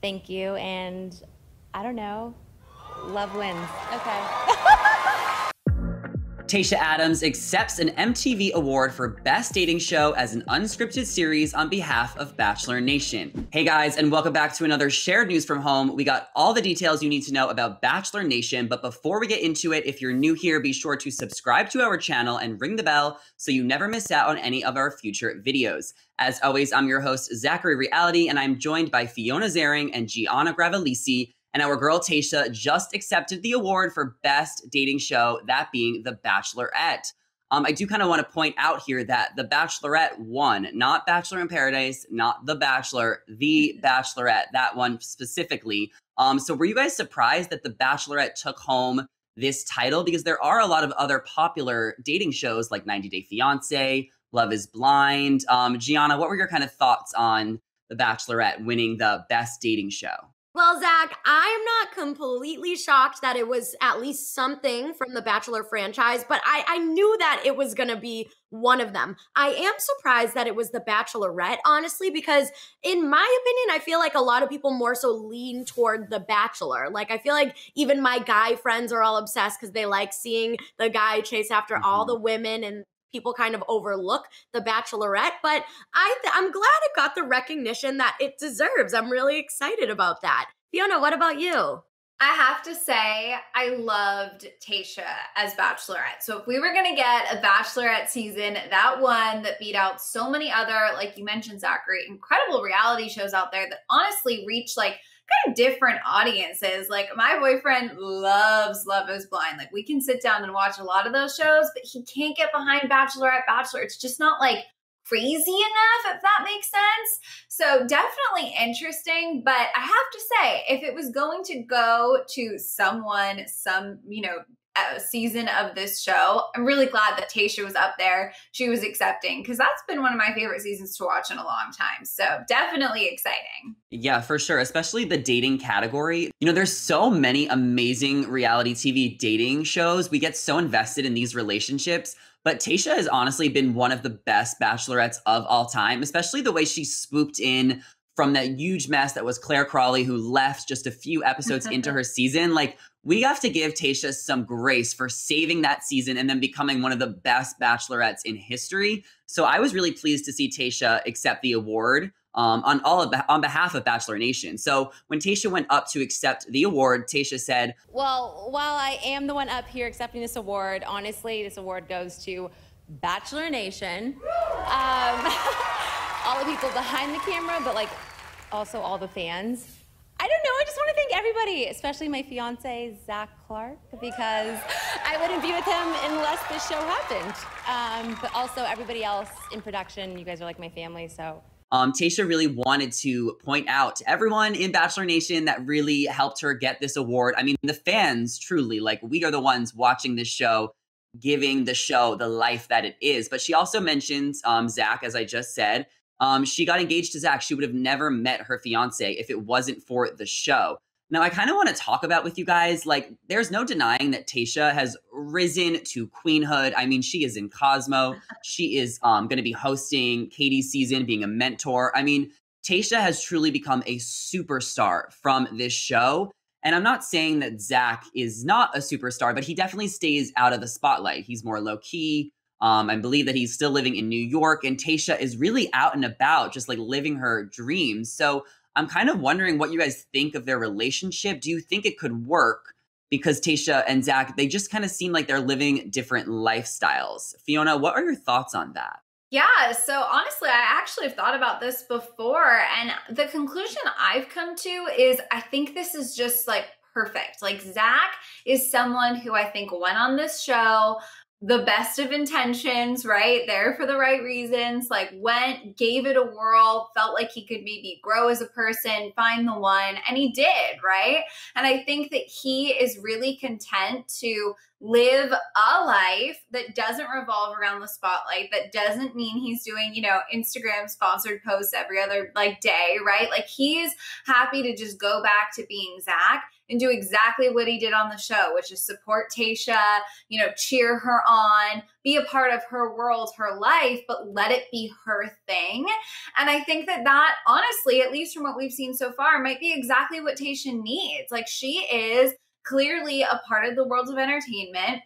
Thank you, and I don't know. Love wins. Okay. Tasha Adams accepts an MTV award for Best Dating Show as an unscripted series on behalf of Bachelor Nation. Hey guys, and welcome back to another shared news from home. We got all the details you need to know about Bachelor Nation, but before we get into it, if you're new here, be sure to subscribe to our channel and ring the bell so you never miss out on any of our future videos. As always, I'm your host, Zachary Reality, and I'm joined by Fiona Zaring and Gianna Gravelisi. And our girl Taisha just accepted the award for best dating show, that being The Bachelorette. Um, I do kind of want to point out here that The Bachelorette won, not Bachelor in Paradise, not The Bachelor, The mm-hmm. Bachelorette, that one specifically. Um, so, were you guys surprised that The Bachelorette took home this title? Because there are a lot of other popular dating shows like 90 Day Fiance, Love is Blind. Um, Gianna, what were your kind of thoughts on The Bachelorette winning the best dating show? Well, Zach, I'm not completely shocked that it was at least something from the Bachelor franchise, but I, I knew that it was going to be one of them. I am surprised that it was the Bachelorette, honestly, because in my opinion, I feel like a lot of people more so lean toward the Bachelor. Like, I feel like even my guy friends are all obsessed because they like seeing the guy chase after mm-hmm. all the women and people kind of overlook the bachelorette but i th- i'm glad it got the recognition that it deserves i'm really excited about that fiona what about you I have to say, I loved Tasha as Bachelorette. So, if we were going to get a Bachelorette season, that one that beat out so many other, like you mentioned, Zachary, incredible reality shows out there that honestly reach like kind of different audiences. Like my boyfriend loves Love is Blind. Like we can sit down and watch a lot of those shows, but he can't get behind Bachelorette Bachelor. It's just not like crazy enough, if that makes sense. So definitely interesting, but I have to say, if it was going to go to someone, some, you know, season of this show. I'm really glad that Tasha was up there. She was accepting because that's been one of my favorite seasons to watch in a long time. So definitely exciting. Yeah, for sure. Especially the dating category. You know, there's so many amazing reality TV dating shows. We get so invested in these relationships. But Tasha has honestly been one of the best bachelorettes of all time, especially the way she swooped in from that huge mess that was Claire Crawley, who left just a few episodes into her season. Like, we have to give Tasha some grace for saving that season and then becoming one of the best bachelorettes in history. So I was really pleased to see Tasha accept the award um, on all of, on behalf of Bachelor Nation. So when Tasha went up to accept the award, Tasha said, "Well, while I am the one up here accepting this award, honestly, this award goes to Bachelor Nation, um, all the people behind the camera, but like also all the fans." I don't know. I just want to thank everybody, especially my fiance, Zach Clark, because I wouldn't be with him unless this show happened. Um, but also everybody else in production. You guys are like my family, so um, Tasha really wanted to point out to everyone in Bachelor Nation that really helped her get this award. I mean, the fans truly, like, we are the ones watching this show, giving the show the life that it is. But she also mentions um, Zach, as I just said. Um, she got engaged to Zach. She would have never met her fiance if it wasn't for the show. Now, I kind of want to talk about with you guys like, there's no denying that Tasha has risen to queenhood. I mean, she is in Cosmo. She is um, going to be hosting Katie's season, being a mentor. I mean, Tasha has truly become a superstar from this show. And I'm not saying that Zach is not a superstar, but he definitely stays out of the spotlight. He's more low key. Um, I believe that he's still living in New York, and Tasha is really out and about, just like living her dreams. So I'm kind of wondering what you guys think of their relationship. Do you think it could work? Because Tasha and Zach, they just kind of seem like they're living different lifestyles. Fiona, what are your thoughts on that? Yeah, so honestly, I actually have thought about this before. And the conclusion I've come to is I think this is just like perfect. Like Zach is someone who I think went on this show, the best of intentions, right? There for the right reasons, like went, gave it a whirl, felt like he could maybe grow as a person, find the one, and he did, right? And I think that he is really content to live a life that doesn't revolve around the spotlight, that doesn't mean he's doing, you know, Instagram sponsored posts every other like day, right? Like he's happy to just go back to being Zach and do exactly what he did on the show, which is support Tasha, you know, cheer her on, be a part of her world, her life, but let it be her thing. And I think that that, honestly, at least from what we've seen so far, might be exactly what Tasha needs. Like she is clearly a part of the world of entertainment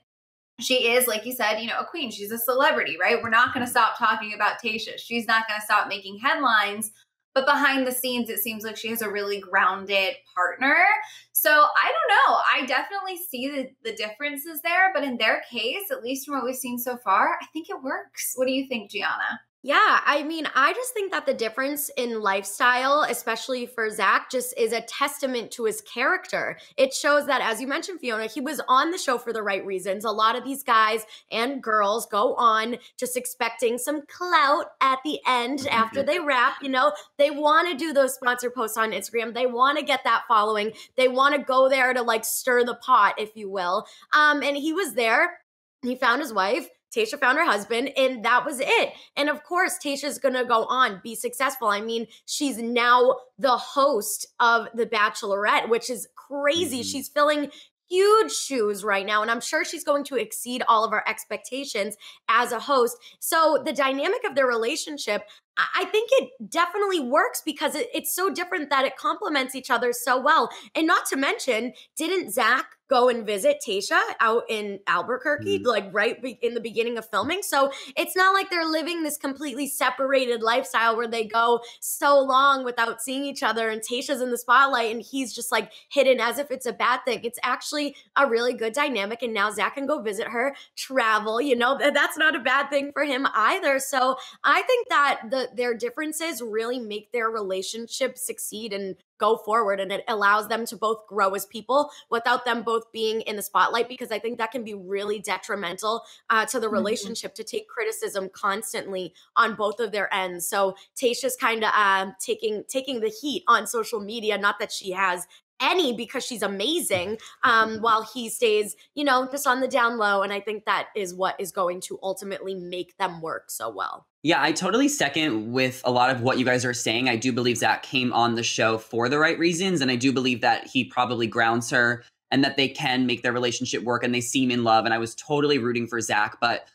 she is, like you said, you know, a queen. She's a celebrity, right? We're not going to mm-hmm. stop talking about Tasha. She's not going to stop making headlines but behind the scenes, it seems like she has a really grounded partner. So I don't know. I definitely see the, the differences there. But in their case, at least from what we've seen so far, I think it works. What do you think, Gianna? Yeah, I mean, I just think that the difference in lifestyle, especially for Zach, just is a testament to his character. It shows that, as you mentioned, Fiona, he was on the show for the right reasons. A lot of these guys and girls go on just expecting some clout at the end after mm-hmm. they rap. You know, they want to do those sponsor posts on Instagram, they want to get that following, they want to go there to like stir the pot, if you will. Um, and he was there, he found his wife Tasha found her husband, and that was it. And of course, Tasha's gonna go on, be successful. I mean, she's now the host of The Bachelorette, which is crazy. Mm-hmm. She's filling huge shoes right now. And I'm sure she's going to exceed all of our expectations as a host. So the dynamic of their relationship, I think it definitely works because it, it's so different that it complements each other so well. And not to mention, didn't Zach go and visit Tasha out in Albuquerque, mm like right be- in the beginning of filming? So it's not like they're living this completely separated lifestyle where they go so long without seeing each other and Tasha's in the spotlight and he's just like hidden as if it's a bad thing. It's actually a really good dynamic. And now Zach can go visit her, travel, you know, that's not a bad thing for him either. So I think that the their differences really make their relationship succeed and go forward and it allows them to both grow as people without them both being in the spotlight because i think that can be really detrimental uh, to the mm-hmm. relationship mm-hmm. to take criticism constantly on both of their ends so tasha's kind of uh, um, taking taking the heat on social media not that she has any because she's amazing um, while he stays, you know, just on the down low. And I think that is what is going to ultimately make them work so well. Yeah, I totally second with a lot of what you guys are saying. I do believe Zach came on the show for the right reasons. And I do believe that he probably grounds her and that they can make their relationship work and they seem in love. And I was totally rooting for Zach, but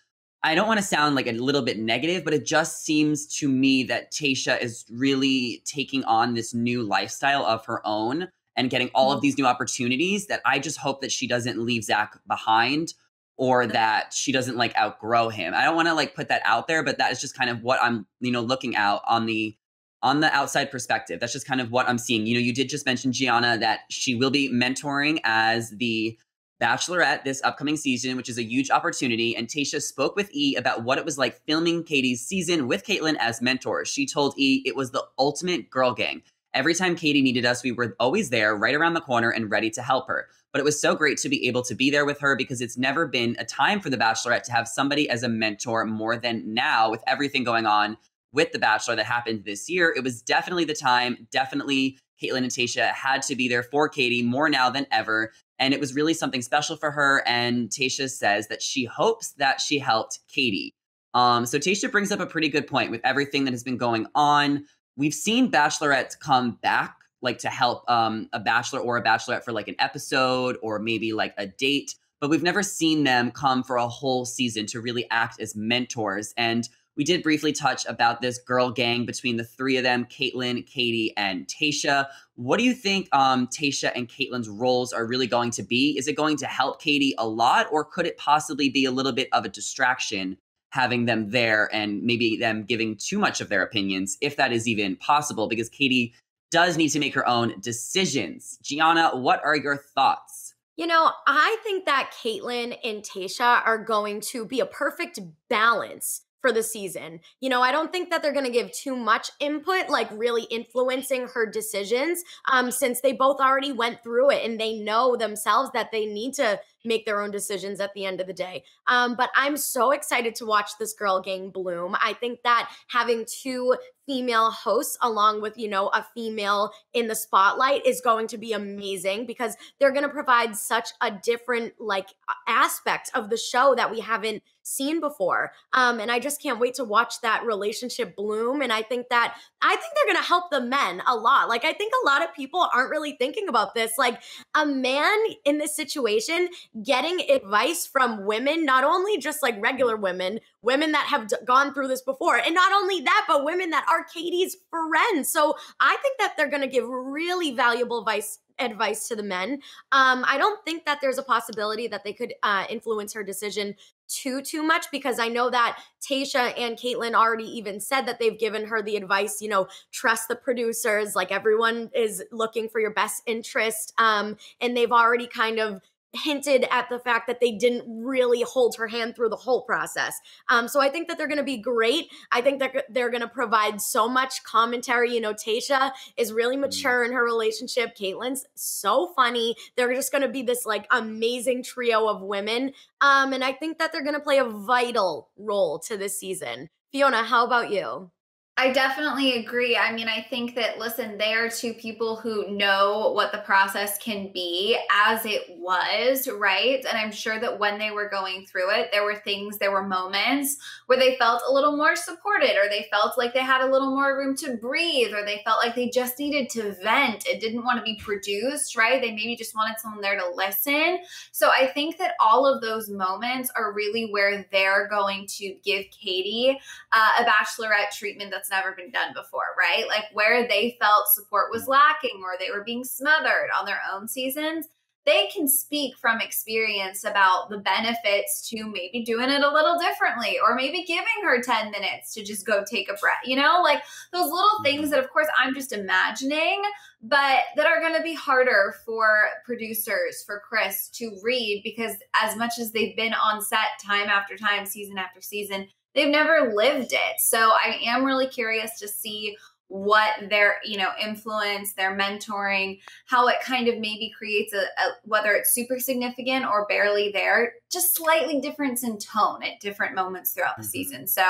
I don't want to sound like a little bit negative, but it just seems to me that Tasha is really taking on this new lifestyle of her own and getting all of mm-hmm. these new opportunities that I just hope that she doesn't leave Zach behind or that she doesn't like outgrow him. I don't want to like put that out there, but that is just kind of what I'm, you know, looking out on the on the outside perspective. That's just kind of what I'm seeing. You know, you did just mention Gianna that she will be mentoring as the Bachelorette this upcoming season, which is a huge opportunity. And Tasha spoke with E about what it was like filming Katie's season with Caitlyn as mentor. She told E it was the ultimate girl gang. Every time Katie needed us, we were always there, right around the corner, and ready to help her. But it was so great to be able to be there with her because it's never been a time for The Bachelorette to have somebody as a mentor more than now with everything going on with The Bachelor that happened this year. It was definitely the time, definitely Caitlin and Tasha had to be there for Katie more now than ever. And it was really something special for her. And Tasha says that she hopes that she helped Katie. Um, so Tasha brings up a pretty good point with everything that has been going on We've seen bachelorettes come back like to help um, a bachelor or a bachelorette for like an episode or maybe like a date, but we've never seen them come for a whole season to really act as mentors. And we did briefly touch about this girl gang between the three of them Caitlin, Katie, and Tasha. What do you think um, Tasha and Caitlin's roles are really going to be? Is it going to help Katie a lot, or could it possibly be a little bit of a distraction having them there and maybe them giving too much of their opinions, if that is even possible, because Katie does need to make her own decisions. Gianna, what are your thoughts? You know, I think that Caitlyn and Tasha are going to be a perfect balance for the season. You know, I don't think that they're going to give too much input, like really influencing her decisions, um, since they both already went through it and they know themselves that they need to make their own decisions at the end of the day. Um, but I'm so excited to watch this girl gang bloom. I think that having two female hosts along with you know a female in the spotlight is going to be amazing because they're going to provide such a different like aspect of the show that we haven't seen before um, and i just can't wait to watch that relationship bloom and i think that i think they're going to help the men a lot like i think a lot of people aren't really thinking about this like a man in this situation getting advice from women, not only just like regular women, women that have d- gone through this before, and not only that, but women that are Katie's friends. So I think that they're going to give really valuable advice advice to the men. Um, I don't think that there's a possibility that they could uh, influence her decision too too much because I know that Tasha and Caitlyn already even said that they've given her the advice, you know, trust the producers, like everyone is looking for your best interest. Um, and they've already kind of hinted at the fact that they didn't really hold her hand through the whole process. Um, so I think that they're going to be great. I think that they're, they're going to provide so much commentary. You know, Tasha is really mm-hmm. mature in her relationship. Caitlyn's so funny. They're just going to be this like amazing trio of women. Um, and I think that they're going to play a vital role to this season. Fiona, how about you? I definitely agree. I mean, I think that, listen, they are two people who know what the process can be as it was, right? And I'm sure that when they were going through it, there were things, there were moments where they felt a little more supported or they felt like they had a little more room to breathe or they felt like they just needed to vent and didn't want to be produced, right? They maybe just wanted someone there to listen. So I think that all of those moments are really where they're going to give Katie uh, a bachelorette treatment that's that's never been done before, right? Like where they felt support was lacking or they were being smothered on their own seasons, they can speak from experience about the benefits to maybe doing it a little differently or maybe giving her 10 minutes to just go take a breath. You know, like those little mm-hmm. things that, of course, I'm just imagining, but that are going to be harder for producers, for Chris to read because as much as they've been on set time after time, season after season, they've never lived it. So I am really curious to see what their you know influence their mentoring how it kind of maybe creates a, a, whether it's super significant or barely there just slightly difference in tone at different moments throughout the mm -hmm. season so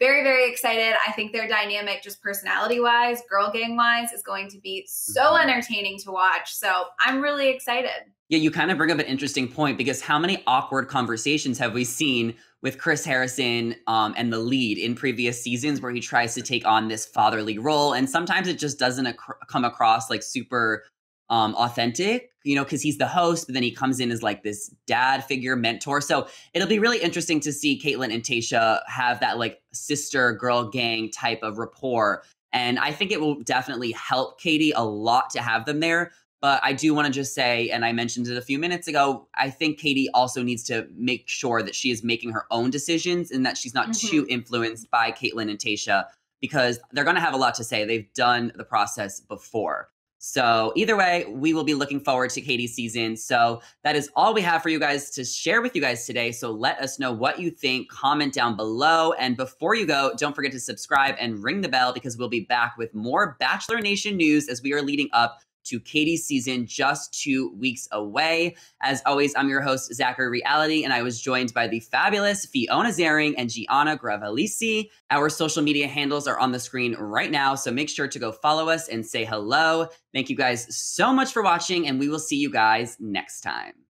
very very excited i think their dynamic just personality wise girl gang wise is going to be so mm-hmm. entertaining to watch so i'm really excited yeah, you kind of bring up an interesting point because how many awkward conversations have we seen with Chris Harrison um, and the lead in previous seasons where he tries to take on this fatherly role? And sometimes it just doesn't ac- come across like super um, authentic, you know, because he's the host, but then he comes in as like this dad figure mentor. So it'll be really interesting to see Caitlyn and Tasha have that like sister girl gang type of rapport. And I think it will definitely help Katie a lot to have them there but I do want to just say, and I mentioned it a few minutes ago, I think Katie also needs to make sure that she is making her own decisions and that she's not mm-hmm. too influenced by Caitlyn and Tasha because they're going to have a lot to say. They've done the process before. So, either way, we will be looking forward to Katie's season. So, that is all we have for you guys to share with you guys today. So, let us know what you think. Comment down below. And before you go, don't forget to subscribe and ring the bell because we'll be back with more Bachelor Nation news as we are leading up to Katie's season just two weeks away. As always, I'm your host, Zachary Reality, and I was joined by the fabulous Fiona Zaring and Gianna Gravalisi. Our social media handles are on the screen right now, so make sure to go follow us and say hello. Thank you guys so much for watching, and we will see you guys next time.